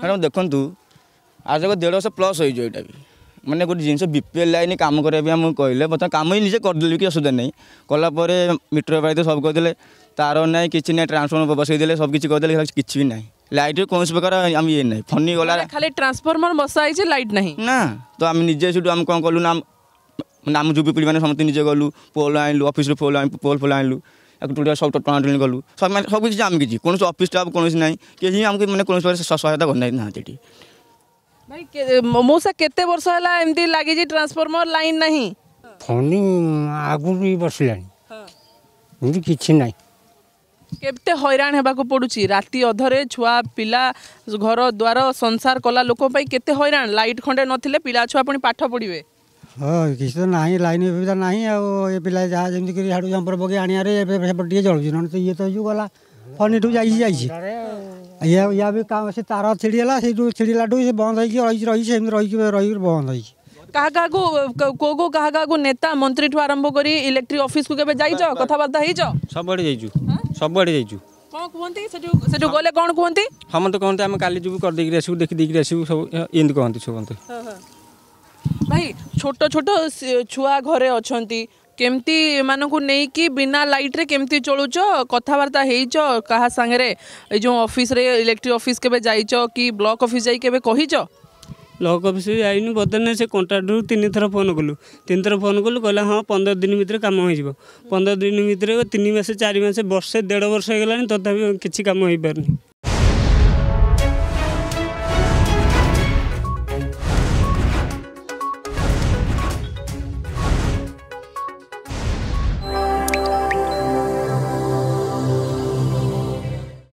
madam ଦେଖନ୍ତୁ ଆଜକ ଦେଢ଼ ବର୍ଷ ପ୍ଲସ୍ ହୋଇଯିବ ଏଇଟା ବି ମାନେ ଗୋଟେ ଜିନିଷ ବି ପି ଏଲ୍ ଲାଇନ୍ କାମ କରିବା ପାଇଁ ଆମକୁ କହିଲେ ବର୍ତ୍ତମାନ କାମ ହିଁ ନିଜେ କରିଦେଲେ ବି ଅସୁବିଧା ନାହିଁ କଲାପରେ ପରେ ମିଟର ପାଇଦେଲେ ସବୁ କରିଦେଲେ ତାର ନାହିଁ କିଛି ନାହିଁ ଟ୍ରାନ୍ସଫର୍ମର ବସେଇଦେଲେ ସବୁ କିଛି କରିଦେଲେ କିଛି ବି ନାହିଁ ଲାଇଟ୍ର କୌଣସି ପ୍ରକାର ଆମେ ଇଏ ନାହିଁ ଫନି ଗଲା ଖାଲି ଟ୍ରାନ୍ସଫର୍ମର ବସା ହେଇଛି ଲାଇଟ୍ ନାହିଁ ନା ତ ଆମେ ନିଜେ ସେଠୁ ଆମେ କ'ଣ କଲୁ ନା ଆମ ଯୁବପିଢ଼ିମାନେ ସମସ୍ତେ ନିଜେ ଗଲୁ ପୋଲ୍ ଆଣିଲୁ ଅଫିସରୁ ପୋଲ୍ ପୋଲ୍ ଫୋଲ୍ ଆଣିଲୁ একটু টুলে সব টনাটনি গলু সব মানে সব কিছু আমি কিছু কোনো অফিস স্টাফ কোনো নাই কেহি আমি মানে কোনো সহায়তা করে না এটি ভাই মৌসা কেতে বর্ষ হল এমতি লাগিছে ট্রান্সফর্মর লাইন না ফোনি আগুর বসলানি ଏମିତି କିଛି ନାହିଁ କେତେ ହଇରାଣ ହେବାକୁ ପଡ଼ୁଛି ରାତି ଅଧରେ ଛୁଆ ପିଲା ঘর দ্বার ସଂସାର କଲା ଲୋକ ପାଇଁ କେତେ ହଇରାଣ ଲାଇଟ୍ ଖଣ୍ଡେ ନଥିଲେ ପିଲା ଛୁଆ ପୁଣି ପାଠ ପଢ଼ିବେ ହଁ କିଛି ତ ନାହିଁ ଲାଇନ୍ ସୁବିଧା ନାହିଁ ଆଉ ଏ ପିଲା ଯାହା ଯେମିତି କରି ହାଡ଼ୁ ଜମ୍ପର ପକେଇ ଆଣିବାରେ ଏବେ ସେପଟେ ଟିକେ ଜଳୁଛି ନହେଲେ ତ ଇଏ ତ ଯେଉଁ ଗଲା ଫନିଠୁ ଯାଇଛି ଯାଇଛି ଇଏ ଇୟା ବି ସେ ତାର ଛିଡ଼ିଗଲା ସେଇଠୁ ଛିଡ଼ିଲାଠୁ ସେ ବନ୍ଦ ହେଇକି ରହିଛି ରହିଛି ସେମିତି ରହିକି ରହିକି ବନ୍ଦ ହେଇଛି କାହା କାହାକୁ କେଉଁ କେଉଁ କାହା କାହାକୁ ନେତା ମନ୍ତ୍ରୀଠୁ ଆରମ୍ଭ କରି ଇଲେକ୍ଟ୍ରି ଅଫିସକୁ କେବେ ଯାଇଛ କଥାବାର୍ତ୍ତା ହେଇଛ ସବୁଆଡ଼େ ଯାଇଛୁ ସବୁଆଡ଼େ ଯାଇଛୁ କ'ଣ କୁହନ୍ତି ସେଠୁ ସେଠୁ ଗଲେ କ'ଣ କୁହନ୍ତି ସମସ୍ତେ କୁହନ୍ତି ଆମେ କାଲି ଯିବୁ କରିଦେଇକିରି ଆସିବୁ ଦେଖିଦେଇକିରି ଆସିବୁ ସବୁ ଏମିତି କୁହନ୍ତି ସମସ୍ତେ ଭାଇ ছোট ছোট ছুয়া ঘরে অনেক কেমতি এমানকু নেইকি বিনা লাইটরে কেমতি চলুছ কথাবার্তা হেইছ কাহা সাংরে এই যে অফিসরে ইলেকট্রিক অফিস কেবে যাইছ কি ব্লক অফিস যাই কেবে কহিছ ব্লক অফিস যাইনি বদলে সে কন্ট্রাক্টর তিন থর ফোন কলু তিন থর ফোন কলু কে হ্যাঁ পনেরো দিন ভিতরে কাম হয়ে যাব পনেরো দিন ভিতরে তিন মাসে চারি মাসে বর্ষে দেড় বর্ষ হয়ে গেলানি তথাপি কিছু কাম হয়ে পারনি